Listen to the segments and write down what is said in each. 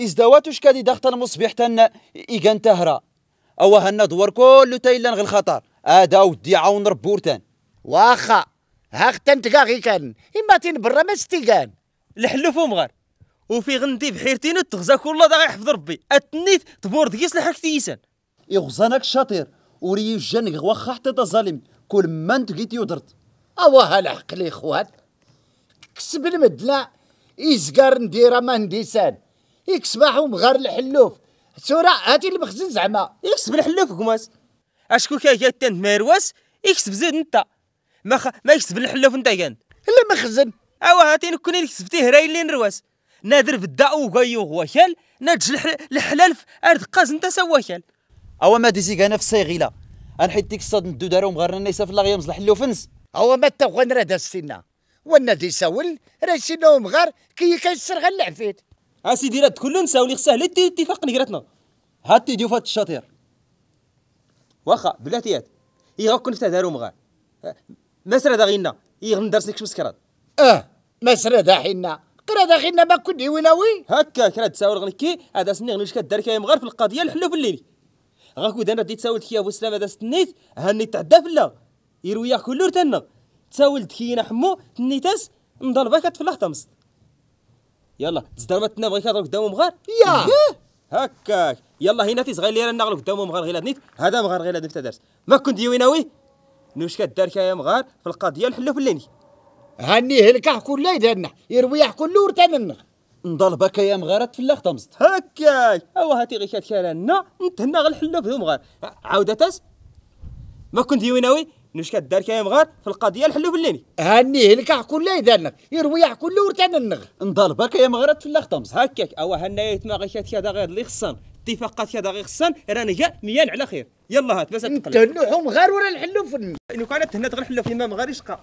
إزدواتوش كادي دختا مصبيح تن إيغان تهرا أو هنا دور كل تايلان غير الخطر هذا ودي عاون ربورتان واخا هاختا نتقا غي كان إما تين برا ما ستيكان الحلف ومغار وفي غندي بحيرتين تغزا كل دا غيحفظ ربي اتنيت تبور دقيس لحق تيسان يغزانك شاطر وري جنك واخا حتى ظالم كل ما نتقيت يودرت اواه الحق لي خوات كسب المدلع يزقار نديرها ما نديسان يكسبح ومغار الحلوف سورة هاتي المخزن زعما يكسب الحلوف كماس اشكون كي جات تنت ميرواس يكسب زيد انت ما خ... ما يكسب الحلوف انت كان الا مخزن اوا هاتي نكون كسبتيه راي اللي نرواس نادر في الداء وغايو غوشال نادج الحلال في ارض قاز انت سواكال اوا ما ديزيك انا في صيغيلا حيت ديك الصاد ندو دارهم غير الناس في لاغيام زلح فنز اوا ما تغن راه داز السنه ديسا سول راه سينهم ومغار كي كيسرغ العفيت اسيدي راه كلنا نساو اللي خصه اتفاق نقراتنا هاتي فات الشاطير واخا اي غا كون فتاه دارو مغار مسرى دا غينا يغن إيه، درسك مسكرات اه مسرى دا حنا دا داخلنا ما كنت ولاوي هكا كرا تساور غنكي هذا سني غنوش كدار كاي مغار في القضيه الحلو في الليل غاكو دانا بديت تساول كيا ابو سلام هذا ستنيت هاني تعدا فلا يرويا كلور تنا تساول دكينا حمو تنيتاس نضربك في تمسط يلا تزدر ما تنام غير كهضر قدامهم مغار يا هكاك يلا هنا في صغير لينا نغلو قدامهم مغار غير نيت هذا مغار غير نيت دارت ما كنت يويناوي نوش كدار يا مغار في القضيه نحلو في الليني هنيه هلكا كل لا يدنا يروي حكو اللور نضل نضربك يا مغارات في الاخ طمست هكاك هو هاتي غير كاتكالنا نتهنا غنحلو في مغار عاودة ما كنت يويناوي نش كدار كاين غير في القضيه الحلو بالليني هاني لك حكون لا يدارنا يروي حكون لور تاع النغ نضل برك يا مغرات في الخطمز هكاك او هنايا ما غيشات كذا غير اللي خصنا اتفاقات كذا غير خصنا راني جا ميال على خير يلا هات بس تقلب نتنوحهم غير ورا الحلو في النغ لو كانت هنا تغنحلو في ما مغاريش قا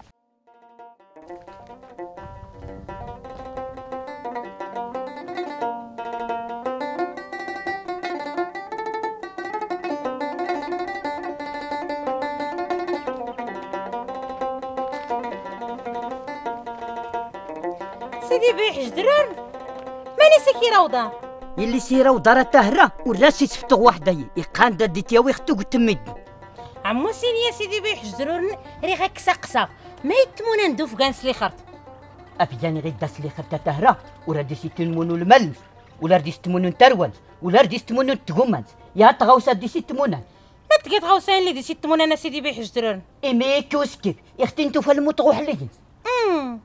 سيدي بيح جدران ماني سكي روضه يلي سي روضه راه تاهرة ولا سي تفتغ وحدي يقان دادي تياوي ختو عمو سيني يا سيدي بيح جدران ريغا كساقسا ما يتمونا ندوف كانس لي خرط افيان غي داس لي خرطه تهرة دي سي تنمونو المل ولا ردي ستمونو نترول ولا ردي ستمونو نتقومن يا تغوصا دي سي تمونان ما تقيت غوصين اللي دي سي تمونان سيدي بيح جدران اي كوسكي اختي نتوفى الموت روح لي أمم.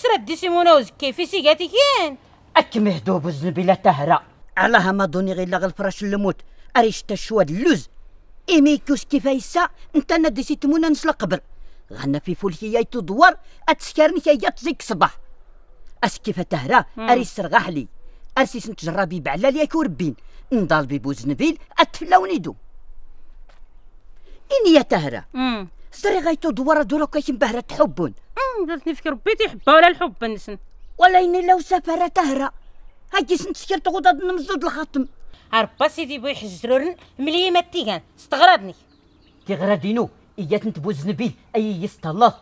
كسرة دي سيمونوز كيفي سيقاتي كين أكمه دوب الزنبي لا تهرى على ما دوني غير لغ الفراش الموت أريش تشواد اللوز كوس كيفايسا انت ديسي تمونا نسلا قبر غنا في فولكي ياي تدور اتسكرني كي يتزيك صباح اسكيفة تهرى أريش سرغح لي ارسيس نتجربي بعلا ليك وربين نضال بي نبيل أتفلوني دو إني يا تهرى سري غايتو دوار دورا كيم بهرة تحبون درتني في ربي تيحبها ولا الحب نسن ولا إني لو سافر تهرى هاكي سنتسكر تغوض المزود الخاتم عربا سيدي بو يحجرون ملي ما تيغان استغربني تيغرادينو إيات نتبوز نبي أي يست الله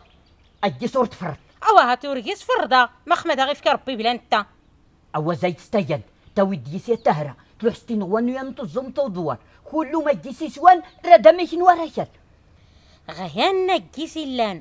أي صور تفرد أوا ورقيس فردا ما خمد غير في ربي بلا نتا أوا زايد ستايد ودي سي تهرى تروح ستين وانو يام تزم توضوان كل ما جيسي سوان رادا ميشن ورايات غيانا نجيسي لان